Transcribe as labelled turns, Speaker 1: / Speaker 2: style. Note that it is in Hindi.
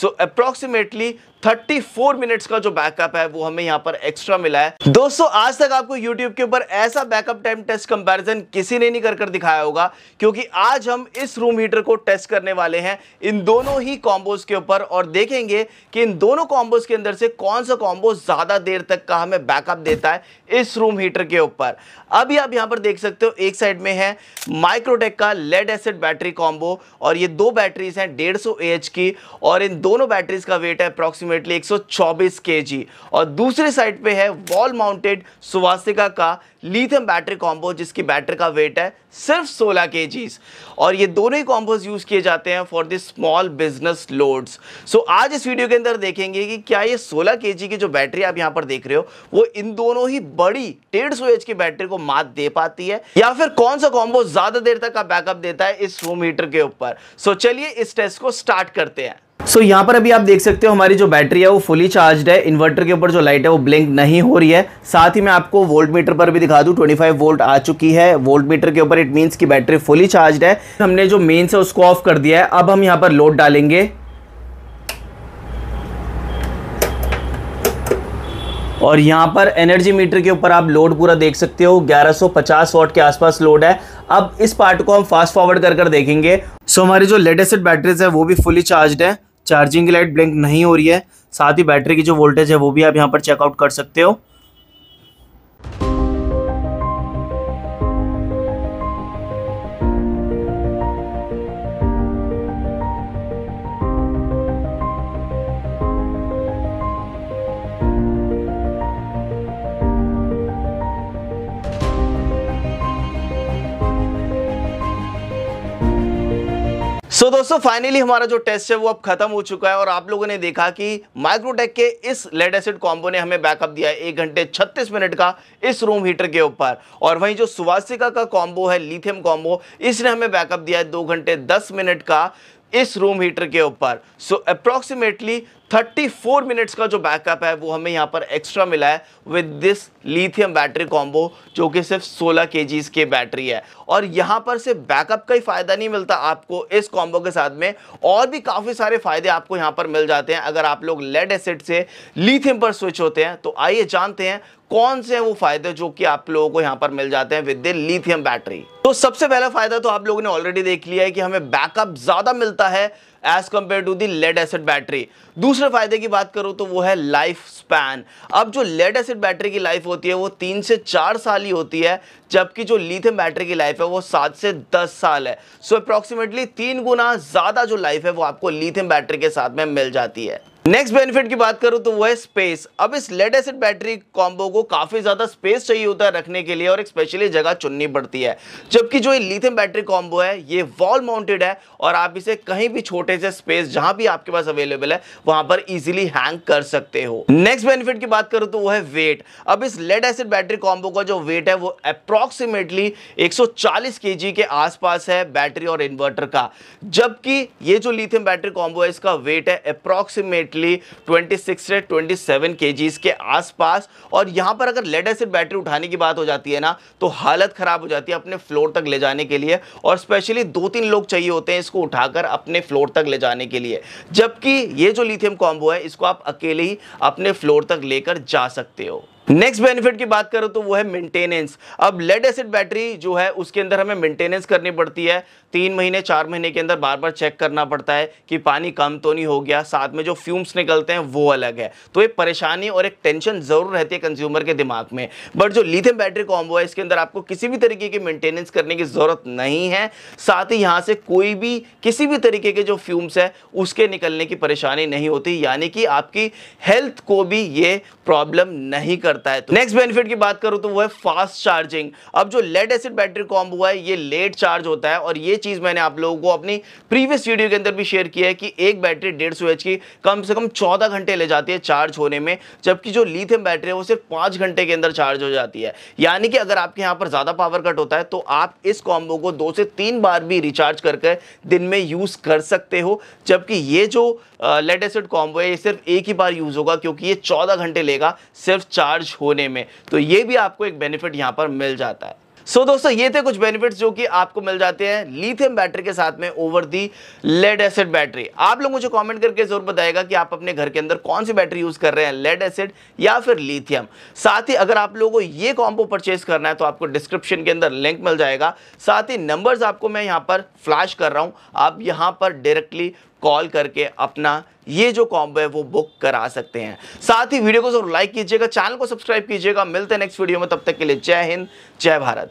Speaker 1: सो अप्रोक्सीमेटली 34 मिनट्स का जो बैकअप है वो हमें यहाँ पर एक्स्ट्रा मिला है दोस्तों आज तक आपको यूट्यूब के ऊपर ऐसा बैकअप टाइम टेस्ट कंपैरिजन किसी ने नहीं कर कर दिखाया होगा क्योंकि आज हम इस रूम हीटर को टेस्ट करने वाले हैं इन दोनों ही कॉम्बोज के ऊपर और देखेंगे कि इन दोनों कॉम्बोज के अंदर से कौन सा कॉम्बो ज़्यादा देर तक का हमें बैकअप देता है इस रूम हीटर के ऊपर अभी आप यहाँ पर देख सकते हो एक साइड में है माइक्रोटेक का लेड एसिड बैटरी कॉम्बो और ये दो बैटरीज हैं डेढ़ सौ की और इन दोनों बैटरीज का वेट है अप्रॉक्सीमेटली एक सौ और दूसरे साइड पे है वॉल माउंटेड सुवासिका का लिथियम बैटरी कॉम्बो जिसकी बैटरी का वेट है सिर्फ 16 के और ये दोनों ही कॉम्बोज यूज़ किए जाते हैं for this small business loads so आज इस वीडियो के अंदर देखेंगे कि क्या ये 16 के की जो बैटरी आप यहां पर देख रहे हो वो इन दोनों ही बड़ी डेढ़ सौ की बैटरी को मात दे पाती है या फिर कौन सा कॉम्बो ज़्यादा देर तक का बैकअप देता है इस होम हीटर के ऊपर सो so, चलिए इस टेस्ट को स्टार्ट करते हैं सो so, यहाँ पर अभी आप देख सकते हो हमारी जो बैटरी है वो फुली चार्ज है इन्वर्टर के ऊपर जो लाइट है वो ब्लिंक नहीं हो रही है साथ ही मैं आपको वोल्ट मीटर पर भी दिखा दूँ 25 वोल्ट आ चुकी है वोल्ट मीटर के ऊपर इट मीन्स की बैटरी फुली चार्ज है हमने जो मेन्स है उसको ऑफ कर दिया है अब हम यहाँ पर लोड डालेंगे और यहाँ पर एनर्जी मीटर के ऊपर आप लोड पूरा देख सकते हो 1150 वॉट के आसपास लोड है अब इस पार्ट को हम फास्ट फॉरवर्ड कर कर देखेंगे सो so, हमारी जो लेटेस्ट बैटरीज है वो भी फुली चार्ज है चार्जिंग की लाइट ब्लिंक नहीं हो रही है साथ ही बैटरी की जो वोल्टेज है वो भी आप यहाँ पर चेकआउट कर सकते हो सो so, दोस्तों फाइनली हमारा जो टेस्ट है वो अब खत्म हो चुका है और आप लोगों ने देखा कि माइक्रोटेक के इस लेड एसिड कॉम्बो ने हमें बैकअप दिया है एक घंटे 36 मिनट का इस रूम हीटर के ऊपर और वहीं जो सुवासिका का कॉम्बो है लिथियम कॉम्बो इसने हमें बैकअप दिया है दो घंटे 10 मिनट का इस रूम हीटर के ऊपर सो अप्रॉक्सीमेटली 34 मिनट्स का जो बैकअप है वो हमें यहाँ पर एक्स्ट्रा मिला है with this lithium battery combo जो कि सिर्फ 16 के के बैटरी है और यहाँ पर सिर्फ बैकअप का ही फ़ायदा नहीं मिलता आपको इस कॉम्बो के साथ में और भी काफ़ी सारे फ़ायदे आपको यहाँ पर मिल जाते हैं अगर आप लोग लेड एसिड से लिथियम पर स्विच होते हैं तो आइए जानते हैं कौन से हैं वो फ़ायदे जो कि आप लोगों को यहाँ पर मिल जाते हैं विद द लिथियम बैटरी तो सबसे पहला फायदा तो आप लोगों ने ऑलरेडी देख लिया है कि हमें बैकअप ज्यादा मिलता है as compare to the lead acid battery दूसरे फायदे की बात करो तो वो है लाइफ स्पैन अब जो लेड एसिड बैटरी की लाइफ होती है वो तीन से चार साल ही होती है जबकि जो लिथियम बैटरी की लाइफ है वो सात से दस साल है सो so अप्रॉक्सीमेटली तीन गुना ज़्यादा जो लाइफ है वो आपको लिथियम बैटरी के साथ में मिल जाती है नेक्स्ट बेनिफिट की बात करूं तो वो है स्पेस अब इस लेड एसिड बैटरी कॉम्बो को काफ़ी ज़्यादा स्पेस चाहिए होता है रखने के लिए और एक स्पेशली जगह चुननी पड़ती है जबकि जो ये लिथियम बैटरी कॉम्बो है ये वॉल माउंटेड है और आप इसे कहीं भी छोटे से स्पेस जहां भी आपके पास अवेलेबल है वहां पर इजिली हैंग कर सकते हो नेक्स्ट बेनिफिट की बात करूं तो वो है वेट अब इस लेड एसिड बैटरी कॉम्बो का जो वेट है वो अप्रोक्सीमेटली एक सौ के आसपास है बैटरी और इन्वर्टर का जबकि ये जो लिथियम बैटरी कॉम्बो है इसका वेट है अप्रोक्सीमेटली एप्रोक्सीमेटली 26 से 27 केजीज के आसपास और यहां पर अगर लेड एसिड बैटरी उठाने की बात हो जाती है ना तो हालत ख़राब हो जाती है अपने फ्लोर तक ले जाने के लिए और स्पेशली दो तीन लोग चाहिए होते हैं इसको उठाकर अपने फ्लोर तक ले जाने के लिए जबकि ये जो लिथियम कॉम्बो है इसको आप अकेले ही अपने फ्लोर तक लेकर जा सकते हो नेक्स्ट बेनिफिट की बात करो तो वो है मेंटेनेंस अब लेड एसिड बैटरी जो है उसके अंदर हमें मेंटेनेंस करनी पड़ती है तीन महीने चार महीने के अंदर बार बार चेक करना पड़ता है कि पानी कम तो नहीं हो गया साथ में जो फ्यूम्स निकलते हैं वो अलग है तो एक परेशानी और एक टेंशन ज़रूर रहती है कंज्यूमर के दिमाग में बट जो लिथियम बैटरी कॉम्बो है इसके अंदर आपको किसी भी तरीके की मेंटेनेंस करने की ज़रूरत नहीं है साथ ही यहाँ से कोई भी किसी भी तरीके के जो फ्यूम्स है उसके निकलने की परेशानी नहीं होती यानी कि आपकी हेल्थ को भी ये प्रॉब्लम नहीं करती करता है तो नेक्स्ट बेनिफिट की बात करूं तो वो है फास्ट चार्जिंग अब जो लेड एसिड बैटरी कॉम्ब हुआ है ये लेट चार्ज होता है और ये चीज़ मैंने आप लोगों को अपनी प्रीवियस वीडियो के अंदर भी शेयर किया है कि एक बैटरी डेढ़ सौ की कम से कम चौदह घंटे ले जाती है चार्ज होने में जबकि जो लीथियम बैटरी है वो सिर्फ पांच घंटे के अंदर चार्ज हो जाती है यानी कि अगर आपके यहाँ पर ज़्यादा पावर कट होता है तो आप इस कॉम्बो को दो से तीन बार भी रिचार्ज करके दिन में यूज़ कर सकते हो जबकि ये जो लेड एसिड कॉम्बो है ये सिर्फ एक ही बार यूज़ होगा क्योंकि ये चौदह घंटे लेगा सिर्फ चार्ज चार्ज होने में तो ये भी आपको एक बेनिफिट यहाँ पर मिल जाता है सो so, दोस्तों ये थे कुछ बेनिफिट्स जो कि आपको मिल जाते हैं लिथियम बैटरी के साथ में over the lead acid battery आप लोग मुझे कमेंट करके जरूर बताएगा कि आप अपने घर के अंदर कौन सी बैटरी यूज कर रहे हैं लेड एसिड या फिर लिथियम साथ ही अगर आप लोगों को ये कॉम्पो परचेज करना है तो आपको डिस्क्रिप्शन के अंदर लिंक मिल जाएगा साथ ही नंबर आपको मैं यहाँ पर फ्लैश कर रहा हूँ आप यहाँ पर डायरेक्टली कॉल करके अपना ये जो कॉम्बो है वो बुक करा सकते हैं साथ ही वीडियो को जरूर लाइक कीजिएगा चैनल को सब्सक्राइब कीजिएगा मिलते हैं नेक्स्ट वीडियो में तब तक के लिए जय हिंद जय भारत